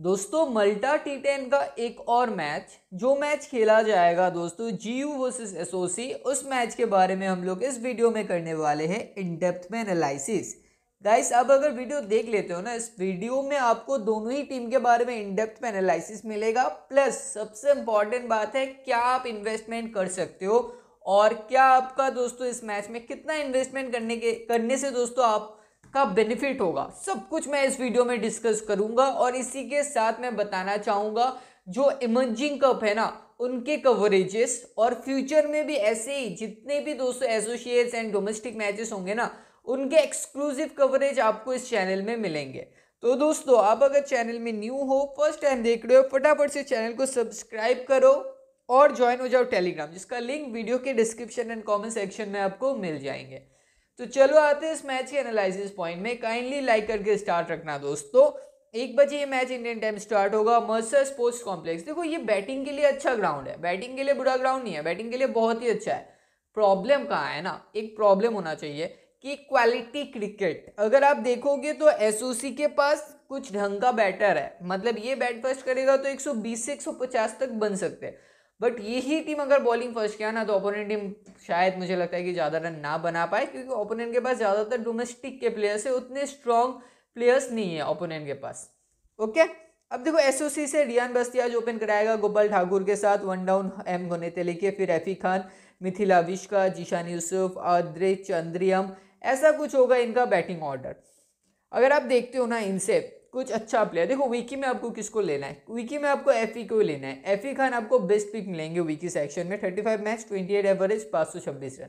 दोस्तों मल्टा T ten का एक और मैच जो मैच खेला जाएगा दोस्तों जी यू वर्सेज एसओसी उस मैच के बारे में हम लोग इस वीडियो में करने वाले हैं इन डेप्थ में एनालिसिस गाइस अब अगर वीडियो देख लेते हो ना इस वीडियो में आपको दोनों ही टीम के बारे में इन डेप्थ में एनालिसिस मिलेगा प्लस सबसे इंपॉर्टेंट बात है क्या आप इन्वेस्टमेंट कर सकते हो और क्या आपका दोस्तों इस मैच में कितना इन्वेस्टमेंट करने के करने से दोस्तों आप का बेनिफिट होगा सब कुछ मैं इस वीडियो में डिस्कस करूंगा और इसी के साथ मैं बताना चाहूंगा जो इमर्जिंग कप है ना उनके कवरेजेस और फ्यूचर में भी ऐसे ही जितने भी दोस्तों एसोसिएट्स एंड डोमेस्टिक मैचेस होंगे ना उनके एक्सक्लूसिव कवरेज आपको इस चैनल में मिलेंगे तो दोस्तों आप अगर चैनल में न्यू हो फर्स्ट टाइम देख रहे हो फटाफट से चैनल को सब्सक्राइब करो और ज्वाइन हो जाओ टेलीग्राम जिसका लिंक वीडियो के डिस्क्रिप्शन एंड कमेंट सेक्शन में आपको मिल जाएंगे तो चलो आते हैं इस मैच के एनालिसिस पॉइंट में काइंडली लाइक करके स्टार्ट रखना दोस्तों एक बजे ये मैच इंडियन टाइम स्टार्ट होगा मर्सर स्पोर्ट्स कॉम्प्लेक्स देखो ये बैटिंग के लिए अच्छा ग्राउंड है बैटिंग के लिए बुरा ग्राउंड नहीं है बैटिंग के लिए बहुत ही अच्छा है प्रॉब्लम कहाँ है ना एक प्रॉब्लम होना चाहिए कि क्वालिटी क्रिकेट अगर आप देखोगे तो एस के पास कुछ ढंग का बैटर है मतलब ये बैट फर्स्ट करेगा तो 120 से एक तक बन सकते हैं बट यही टीम अगर बॉलिंग फर्स्ट किया ना तो ओपोनेंट टीम शायद मुझे लगता है कि ज़्यादा रन ना बना पाए क्योंकि ओपोनेंट के पास ज़्यादातर डोमेस्टिक के प्लेयर्स है उतने स्ट्रॉन्ग प्लेयर्स नहीं है ओपोनेंट के पास ओके अब देखो एसओसी से रियान बस्ती आज ओपन कराएगा गोपाल ठाकुर के साथ वन डाउन एम गोने थे लेके फिर रफ़ी e खान मिथिला विश्का जीशान यूसुफ आद्रे चंद्रियम ऐसा कुछ होगा इनका बैटिंग ऑर्डर अगर आप देखते हो ना इनसे कुछ अच्छा प्लेयर देखो विकी में आपको किसको लेना है विकी में आपको एफ ई e को लेना है एफ e खान आपको बेस्ट पिक मिलेंगे विकी सेक्शन में thirty five match twenty eight average पाँच सौ छब्बीस रन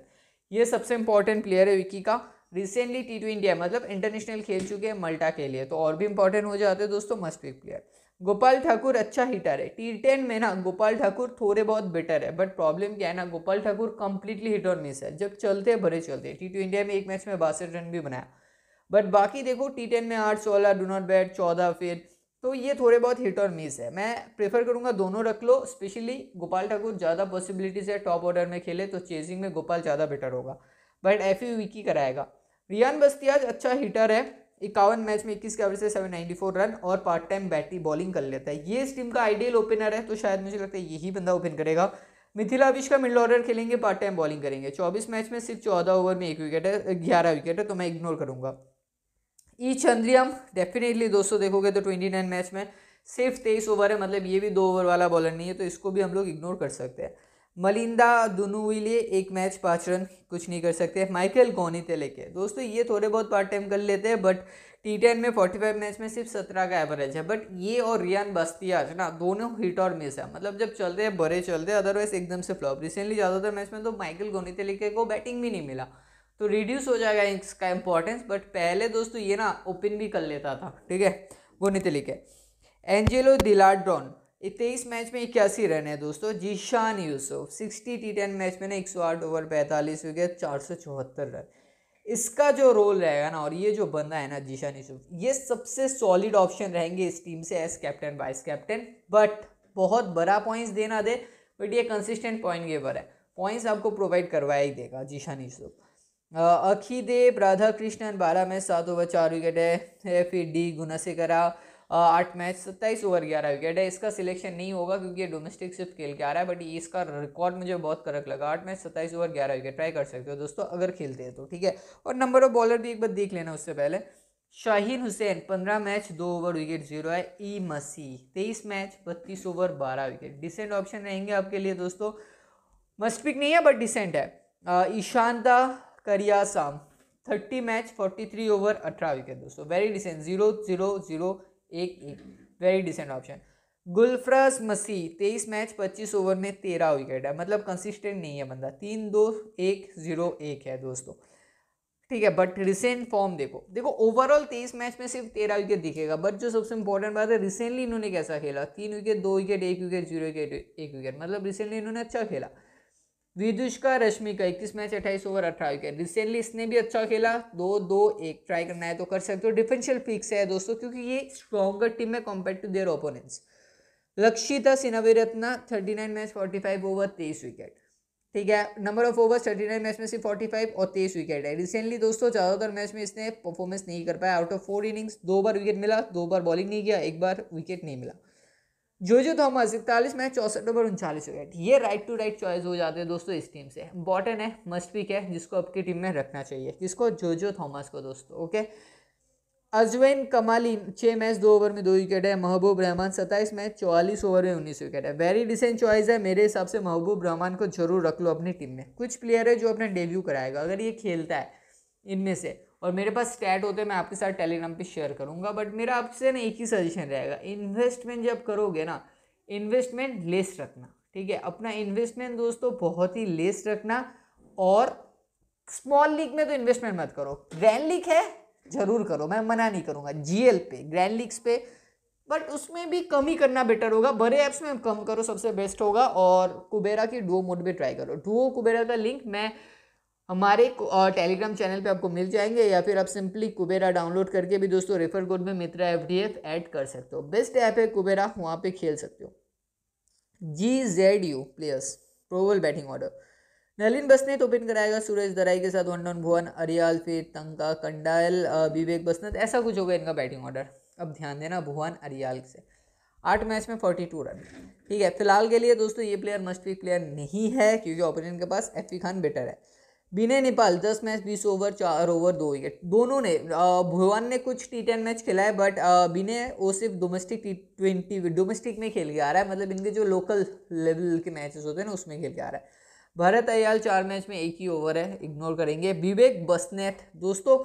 ये सबसे इंपॉर्टेंट प्लेयर है विकी का रिसेंटली टी ट्वेंटी मतलब इंटरनेशनल खेल चुके हैं मल्टा के लिए तो और भी इंपॉर्टेंट हो जाते हैं दोस्तों must pick player Gopal Thakur अच्छा हिटर है टी टेन में ना गोपाल ठाकुर थोड़े बहुत बेटर है बट प्रॉब्लम क्या है ना गोपाल ठाकुर कंप्लीटली हिट और मिस है जब चलते हैं भरे चलते हैं टी इंडिया में एक मैच में बासठ रन भी बनाया बट बाकी देखो टी टेन में आठ सोलह डू नॉट बैट चौदह फिर तो ये थोड़े बहुत हिट और मिस है मैं प्रेफर करूँगा दोनों रख लो स्पेशली गोपाल ठाकुर ज़्यादा पॉसिबिलिटीज़ है टॉप ऑर्डर में खेले तो चेजिंग में गोपाल ज़्यादा बेटर होगा बट एफ यू विकी कराएगा रियान बस्तियाज अच्छा हिटर है इक्यावन मैच में इक्कीस के एवरेज से सेवन नाइन्टी फोर रन और पार्ट टाइम बैटरी बॉलिंग कर लेता है ये इस टीम का आइडियल ओपनर है तो शायद मुझे लगता है यही बंदा ओपन करेगा मिथिला का मिडल ऑर्डर खेलेंगे पार्ट टाइम बॉलिंग करेंगे चौबीस मैच में सिर्फ चौदह ओवर में एक विकेट है ग्यारह विकेट है तो मैं इग्नोर करूँगा ई चंद्रियम डेफिनेटली दोस्तों देखोगे तो ट्वेंटी नाइन मैच में सिर्फ तेईस ओवर है मतलब ये भी दो ओवर वाला बॉलर नहीं है तो इसको भी हम लोग इग्नोर कर सकते हैं मलिंदा दुनुविले एक मैच पाँच रन कुछ नहीं कर सकते माइकल गोनिते लेके दोस्तों ये थोड़े बहुत पार्ट टाइम कर लेते हैं बट टी टेन में फोर्टी फाइव मैच में सिर्फ सत्रह का एवरेज है बट ये और रियान बस्तियाज ना दोनों हिट और मिस है मतलब जब चलते हैं बड़े चलते अदरवाइज एकदम से फ्लॉप रिसेंटली ज़्यादातर मैच में तो माइकल गोनिते लेके को बैटिंग भी नहीं मिला तो रिड्यूस हो जाएगा इसका इंपॉर्टेंस बट पहले दोस्तों तो ये ना ओपन भी कर लेता था ठीक है वो नहीं तो लिखे एंजेलो दिलाड्रॉन तेईस मैच में इक्यासी रन है दोस्तों Zeeshan Yusuf sixty T ten match में ना एक सौ आठ ओवर पैंतालीस विकेट चार सौ चौहत्तर रन इसका जो रोल रहेगा ना और ये जो बंदा है ना जीशान यूसुफ ये सबसे सॉलिड ऑप्शन रहेंगे इस टीम से as captain vice captain but बहुत बड़ा पॉइंट्स देना दे बट ये कंसिस्टेंट पॉइंट गेवर है पॉइंट्स आपको प्रोवाइड करवाया ही देगा जीशान यूसुफ अखी देव राधा कृष्णन बारह मैच सात ओवर चार विकेट है फिर डी गुनसेकरा आठ मैच सत्ताईस ओवर ग्यारह विकेट है इसका सिलेक्शन नहीं होगा क्योंकि ये डोमेस्टिक सिर्फ खेल के आ रहा है बट इसका रिकॉर्ड मुझे बहुत करक लगा आठ मैच सत्ताईस ओवर ग्यारह विकेट ट्राई कर सकते हो दोस्तों अगर खेलते हैं तो ठीक है और नंबर ऑफ बॉलर भी एक बार देख लेना उससे पहले शाहीन हुसैन पंद्रह मैच दो ओवर विकेट जीरो है ई मसी तेईस मैच बत्तीस ओवर बारह विकेट डिसेंट ऑप्शन रहेंगे आपके लिए दोस्तों मस्पिक नहीं है बट डिसेंट है ईशानता करियासाम thirty match forty three over अठारह विकेट दोस्तों very decent zero zero zero एक एक वेरी डिसेंट ऑप्शन गुलफ्रस मसीह तेईस मैच पच्चीस ओवर में तेरह विकेट है मतलब कंसिस्टेंट नहीं है बंदा तीन दो एक जीरो एक है दोस्तों ठीक है बट रिसेंट फॉर्म देखो देखो ओवरऑल तेईस मैच में सिर्फ तेरह विकेट दिखेगा बट जो सबसे इंपॉर्टेंट बात है रिसेंटली इन्होंने कैसा खेला तीन विकेट दो विकेट एक विकेट जीरो विकेट एक विकेट मतलब रिसेंटली इन्होंने अच्छा खेला विदुष्का रश्मि का इक्कीस मैच अट्ठाईस ओवर अठारह विकेट रिसेंटली इसने भी अच्छा खेला दो दो एक ट्राई करना है तो कर सकते हो डिफेंशियल फिक्स है दोस्तों क्योंकि ये स्ट्रॉगर टीम है कंपेयर टू देयर ओपोनेंट्स लक्षिता सिनावी रत्ना thirty nine match forty five over तेईस विकेट ठीक है number of overs thirty nine match में सिर्फ फोर्टी फाइव और तेईस विकेट है रिसेंटली दोस्तों ज़्यादातर मैच में इसने परफॉर्मेंस नहीं कर पाया आउट ऑफ फोर इनिंग्स दो बार विकेट मिला दो बार बॉलिंग नहीं किया एक बार विकेट नहीं मिला जो जो तो थॉमस इकतालीस मैच चौसठ ओवर उनचालीस हो गए ये राइट टू राइट चॉइस हो जाते हैं दोस्तों इस टीम से इंपॉर्टेंट है मस्ट पिक है जिसको आपकी टीम में रखना चाहिए जिसको जो जो थॉमस को दोस्तों ओके अजवैन कमाली छः मैच दो ओवर में दो विकेट है महबूब रहमान सत्ताईस मैच चौवालीस ओवर में उन्नीस विकेट है वेरी डिसेंट चॉइस है मेरे हिसाब से महबूब रहमान को जरूर रख लो अपनी टीम में कुछ प्लेयर है जो अपने डेब्यू कराएगा अगर ये खेलता है इनमें से और मेरे पास स्टैट होते हैं मैं आपके साथ टेलीग्राम पे शेयर करूंगा बट मेरा आपसे ना एक ही सजेशन रहेगा इन्वेस्टमेंट जब करोगे ना इन्वेस्टमेंट लेस रखना ठीक है अपना इन्वेस्टमेंट दोस्तों बहुत ही लेस रखना और स्मॉल लीग में तो इन्वेस्टमेंट मत करो ग्रैंड लीग है ज़रूर करो मैं मना नहीं करूँगा जीएल पे ग्रैंड लीग्स पे बट उसमें भी कम ही करना बेटर होगा बड़े ऐप्स में कम करो सबसे बेस्ट होगा और कुबेरा की डुओ मोड भी ट्राई करो डुओ कुबेरा का लिंक मैं हमारे टेलीग्राम चैनल पे आपको मिल जाएंगे या फिर आप सिंपली कुबेरा डाउनलोड करके भी दोस्तों रेफर कोड में Mitra F D F add कर सकते हो बेस्ट ऐप है कुबेरा वहाँ पे खेल सकते हो जी जेड यू प्लेयर्स प्रोवल बैटिंग ऑर्डर नलिन बसनेत तो ओपन कराएगा सूरज दराई के साथ वन डाउन भुवन अरियाल फिर तंका कंडायल विवेक बसनेत ऐसा कुछ होगा इनका बैटिंग ऑर्डर अब ध्यान देना भुवन अरियाल से आठ मैच में फोर्टी टू रन ठीक है फिलहाल के लिए दोस्तों ये प्लेयर मस्ट वीक प्लेयर नहीं है क्योंकि ओपोनेंट के पास एफ खान बेटर है विनय नेपाल दस मैच बीस ओवर चार ओवर दो विकेट दोनों ने भुवन ने कुछ टी टेन मैच खेला है बट विनय वो सिर्फ डोमेस्टिक टी ट्वेंटी डोमेस्टिक में खेल के आ रहा है मतलब इनके जो लोकल लेवल के मैचेस होते हैं ना उसमें खेल के आ रहा है भारत अयाल चार मैच में एक ही ओवर है इग्नोर करेंगे विवेक बसनेट दोस्तों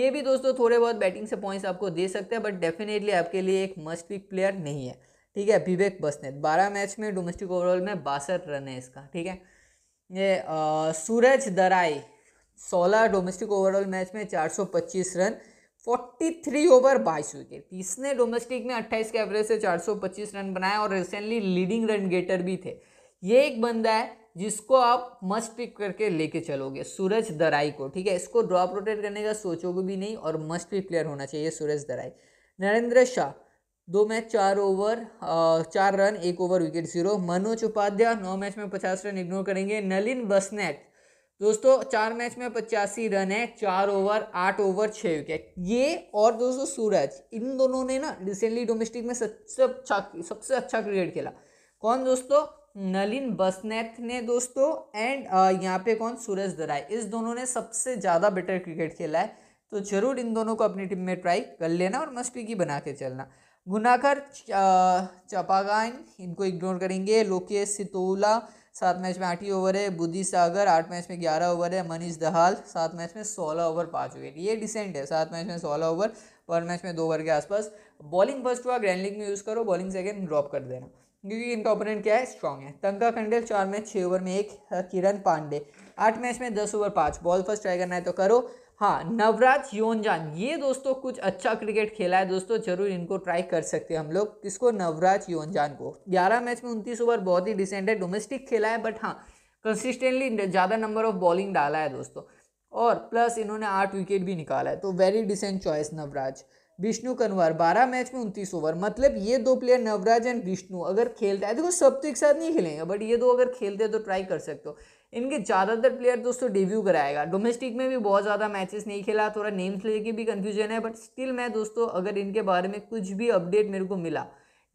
ये भी दोस्तों थोड़े बहुत बैटिंग से पॉइंट्स आपको दे सकते हैं बट डेफिनेटली आपके लिए एक मस्ट पिक प्लेयर नहीं है ठीक है विवेक बसनेट बारह मैच में डोमेस्टिक ओवरऑल में बासठ रन है इसका ठीक है ये सूरज दराई सोलह डोमेस्टिक ओवरऑल मैच में 425 रन 43 ओवर बाईस विकेट इसने डोमेस्टिक में 28 के एवरेज से 425 रन बनाए और रिसेंटली लीडिंग रन गेटर भी थे ये एक बंदा है जिसको आप मस्ट पिक करके लेके चलोगे सूरज दराई को ठीक है इसको ड्रॉप रोटेट करने का सोचोगे भी नहीं और मस्ट पिक प्लेयर होना चाहिए सूरज दराई नरेंद्र शाह दो मैच चार ओवर चार रन एक over wicket zero Manoj Upadhyay नौ मैच में पचास रन इग्नोर करेंगे नलिन बसनेट दोस्तों चार मैच में पचासी रन है चार ओवर आठ ओवर छः विकेट ये और दोस्तों सूरज इन दोनों ने ना रिसेंटली डोमेस्टिक में सबसे अच्छा सबसे अच्छा क्रिकेट खेला कौन दोस्तों नलिन बसनेत ने दोस्तों एंड यहाँ पे कौन सूरज दराय इस दोनों ने सबसे ज़्यादा बेटर क्रिकेट खेला है तो ज़रूर इन दोनों को अपनी टीम में ट्राई कर लेना और मस्ती की बना के चलना गुनाकर चपागान इनको इग्नोर करेंगे लोकेश सितोला सात मैच में आठ ही ओवर है बुद्धि सागर आठ मैच में ग्यारह ओवर है मनीष दहाल सात मैच में सोलह ओवर पाँच विकेट ये डिसेंट है सात मैच में सोलह ओवर पर मैच में दो ओवर के आसपास बॉलिंग फर्स्ट हुआ ग्रैंड लीग में यूज़ करो बॉलिंग सेकेंड ड्रॉप कर देना क्योंकि इनका ओपोनेंट क्या है स्ट्रॉन्ग है तंका खंडेल चार मैच छः ओवर में एक किरण पांडे आठ मैच में दस ओवर पाँच बॉल फर्स्ट ट्राई करना है तो करो हाँ नवराज योनजान ये दोस्तों कुछ अच्छा क्रिकेट खेला है दोस्तों जरूर इनको ट्राई कर सकते हैं हम लोग किसको नवराज योनजान को 11 मैच में उनतीस ओवर बहुत ही डिसेंट है डोमेस्टिक खेला है बट हाँ कंसिस्टेंटली ज़्यादा नंबर ऑफ बॉलिंग डाला है दोस्तों और प्लस इन्होंने आठ विकेट भी निकाला है तो very decent choice Navraj Vishnu Kanwar बारह मैच में उनतीस ओवर मतलब ये दो प्लेयर नवराज एंड विष्णु अगर खेलता है देखो सब तो एक साथ नहीं खेलेंगे बट ये दो अगर खेलते हैं तो ट्राई कर सकते हो इनके ज़्यादातर प्लेयर दोस्तों डेब्यू कराएगा डोमेस्टिक में भी बहुत ज़्यादा मैचेस नहीं खेला थोड़ा नेम्स लेके भी कन्फ्यूजन है बट स्टिल मैं दोस्तों अगर इनके बारे में कुछ भी अपडेट मेरे को मिला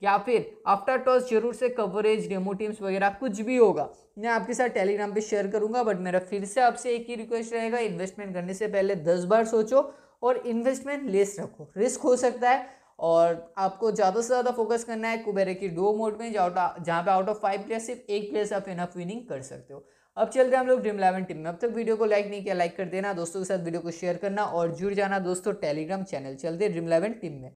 या फिर आफ्टर टॉस जरूर से कवरेज डेमो टीम्स वगैरह कुछ भी होगा मैं आपके साथ टेलीग्राम पे शेयर करूंगा बट मेरा फिर से आपसे एक ही रिक्वेस्ट रहेगा इन्वेस्टमेंट करने से पहले दस बार सोचो और इन्वेस्टमेंट लेस रखो रिस्क हो सकता है और आपको ज़्यादा से ज़्यादा फोकस करना है कुबेरे की डो मोड में जहाँ पे आउट ऑफ फाइव प्लेयर सिर्फ एक प्लेयर से आप इनफ विनिंग कर सकते हो अब चलते हैं हम लोग ड्रीम इलेवन टीम में अब तक वीडियो को लाइक नहीं किया लाइक कर देना दोस्तों के साथ वीडियो को शेयर करना और जुड़ जाना दोस्तों टेलीग्राम चैनल चलते हैं ड्रीम इलेवन टीम में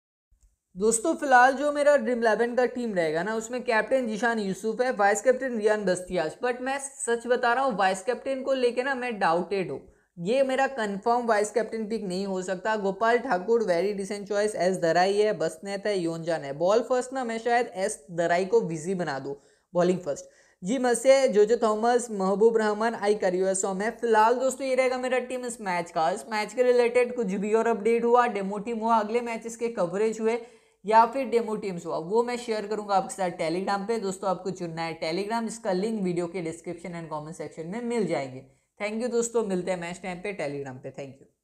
दोस्तों फिलहाल जो मेरा ड्रीम इलेवन का टीम रहेगा ना उसमें कैप्टन जिशान यूसुफ है वाइस कैप्टन रियान बस्तियाज बट मैं सच बता रहा हूँ वाइस कैप्टन को लेकर ना मैं डाउटेड हूँ ये मेरा कन्फर्म वाइस कैप्टन पिक नहीं हो सकता Gopal Thakur very decent choice एस दराई है बसनेत है योनजान है बॉल फर्स्ट ना मैं शायद एस दराई को विजी बना दूँ बॉलिंग फर्स्ट जी मसे जो थॉमस महबूब रहमान आई करियोसो में फिलहाल दोस्तों ये रहेगा मेरा टीम इस मैच का इस मैच के रिलेटेड कुछ भी और अपडेट हुआ डेमो टीम हुआ अगले मैचेस के कवरेज हुए या फिर डेमो टीम्स हुआ वो मैं शेयर करूंगा आपके साथ टेलीग्राम पे दोस्तों आपको चुनना है टेलीग्राम इसका लिंक वीडियो के डिस्क्रिप्शन एंड कॉमेंट सेक्शन में मिल जाएंगे थैंक यू दोस्तों मिलते हैं मैच टाइम पे टेलीग्राम पे थैंक यू